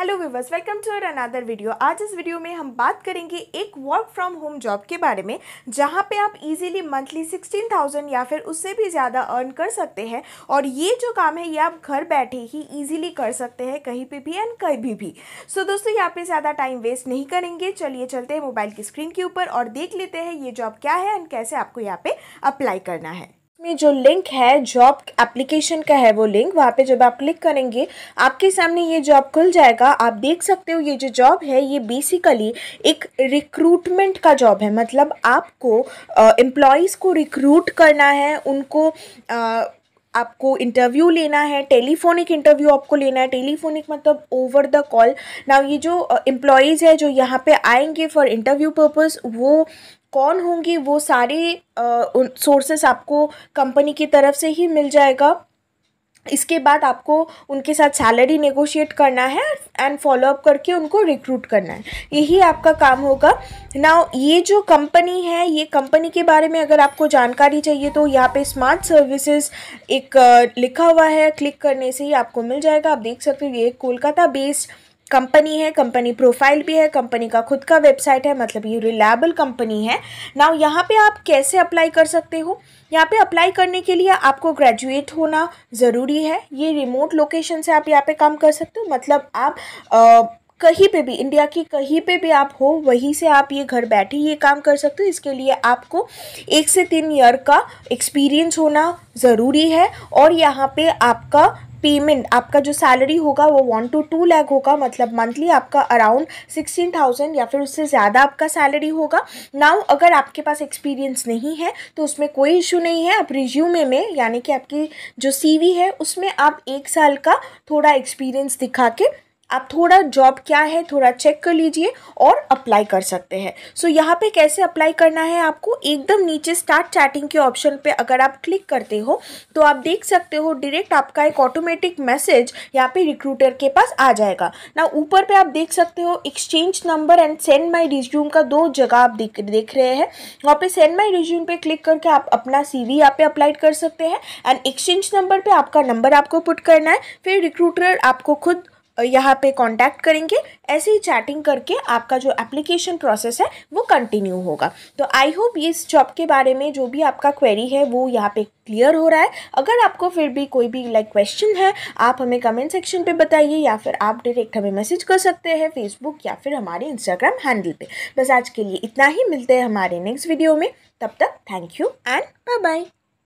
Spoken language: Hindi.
hello viewers welcome to our another video आज इस वीडियो में हम बात करेंगे एक वर्क फ्रॉम होम जॉब के बारे में जहाँ पे आप इजीली मंथली 16,000 या फिर उससे भी ज़्यादा अर्न कर सकते हैं और ये जो काम है ये आप घर बैठे ही इजीली कर सकते हैं कहीं पे भी एंड कहीं भी सो so, दोस्तों यहाँ पे ज़्यादा टाइम वेस्ट नहीं करेंगे चलिए चलते हैं मोबाइल की स्क्रीन के ऊपर और देख लेते हैं ये जॉब क्या है एंड कैसे आपको यहाँ पर अप्लाई करना है में जो लिंक है जॉब एप्लीकेशन का है वो लिंक वहाँ पे जब आप क्लिक करेंगे आपके सामने ये जॉब खुल जाएगा आप देख सकते हो ये जो जॉब है ये बेसिकली एक रिक्रूटमेंट का जॉब है मतलब आपको एम्प्लॉयज़ को रिक्रूट करना है उनको आ, आपको इंटरव्यू लेना है टेलीफोनिक इंटरव्यू आपको लेना है टेलीफोनिक मतलब ओवर द कॉल नाउ ये जो एम्प्लॉयज़ है जो यहाँ पे आएंगे फॉर इंटरव्यू पर्पस वो कौन होंगे वो सारे सोर्सेस आपको कंपनी की तरफ से ही मिल जाएगा इसके बाद आपको उनके साथ सैलरी नेगोशिएट करना है एंड फॉलोअप करके उनको रिक्रूट करना है यही आपका काम होगा ना ये जो कंपनी है ये कंपनी के बारे में अगर आपको जानकारी चाहिए तो यहाँ पे स्मार्ट सर्विसेज एक लिखा हुआ है क्लिक करने से ही आपको मिल जाएगा आप देख सकते हो ये कोलकाता बेस्ड कंपनी है कंपनी प्रोफाइल भी है कंपनी का खुद का वेबसाइट है मतलब ये रिलायबल कंपनी है नाउ यहाँ पे आप कैसे अप्लाई कर सकते हो यहाँ पे अप्लाई करने के लिए आपको ग्रेजुएट होना ज़रूरी है ये रिमोट लोकेशन से आप यहाँ पे काम कर सकते हो मतलब आप आ, कहीं पे भी इंडिया की कहीं पे भी आप हो वहीं से आप ये घर बैठे ये काम कर सकते हो इसके लिए आपको एक से तीन ईयर का एक्सपीरियंस होना ज़रूरी है और यहाँ पे आपका पेमेंट आपका जो सैलरी होगा वो वन टू टू लैक होगा मतलब मंथली आपका अराउंड सिक्सटीन थाउजेंड या फिर उससे ज़्यादा आपका सैलरी होगा नाउ अगर आपके पास एक्सपीरियंस नहीं है तो उसमें कोई इशू नहीं है आप रिज्यूमे में यानी कि आपकी जो सी है उसमें आप एक साल का थोड़ा एक्सपीरियंस दिखा के आप थोड़ा जॉब क्या है थोड़ा चेक कर लीजिए और अप्लाई कर सकते हैं सो so, यहाँ पे कैसे अप्लाई करना है आपको एकदम नीचे स्टार्ट चैटिंग के ऑप्शन पे अगर आप क्लिक करते हो तो आप देख सकते हो डायरेक्ट आपका एक ऑटोमेटिक मैसेज यहाँ पे रिक्रूटर के पास आ जाएगा ना ऊपर पे आप देख सकते हो exchange number and send my resume का दो जगह आप देख देख रहे हैं वहाँ पे सेंड माई रिज्यूम पे क्लिक करके आप अपना सी वी यहाँ पे अप्लाई कर सकते हैं एंड एक्सचेंज नंबर पर आपका नंबर आपको पुट करना है फिर रिक्रूटर आपको खुद यहाँ पे कांटेक्ट करेंगे ऐसे ही चैटिंग करके आपका जो एप्लीकेशन प्रोसेस है वो कंटिन्यू होगा तो आई होप ये इस जॉब के बारे में जो भी आपका क्वेरी है वो यहाँ पे क्लियर हो रहा है अगर आपको फिर भी कोई भी लाइक like, क्वेश्चन है आप हमें कमेंट सेक्शन पे बताइए या फिर आप डायरेक्ट हमें मैसेज कर सकते हैं फेसबुक या फिर हमारे इंस्टाग्राम हैंडल पर बस आज के लिए इतना ही मिलते हैं हमारे नेक्स्ट वीडियो में तब तक thank you and bye bye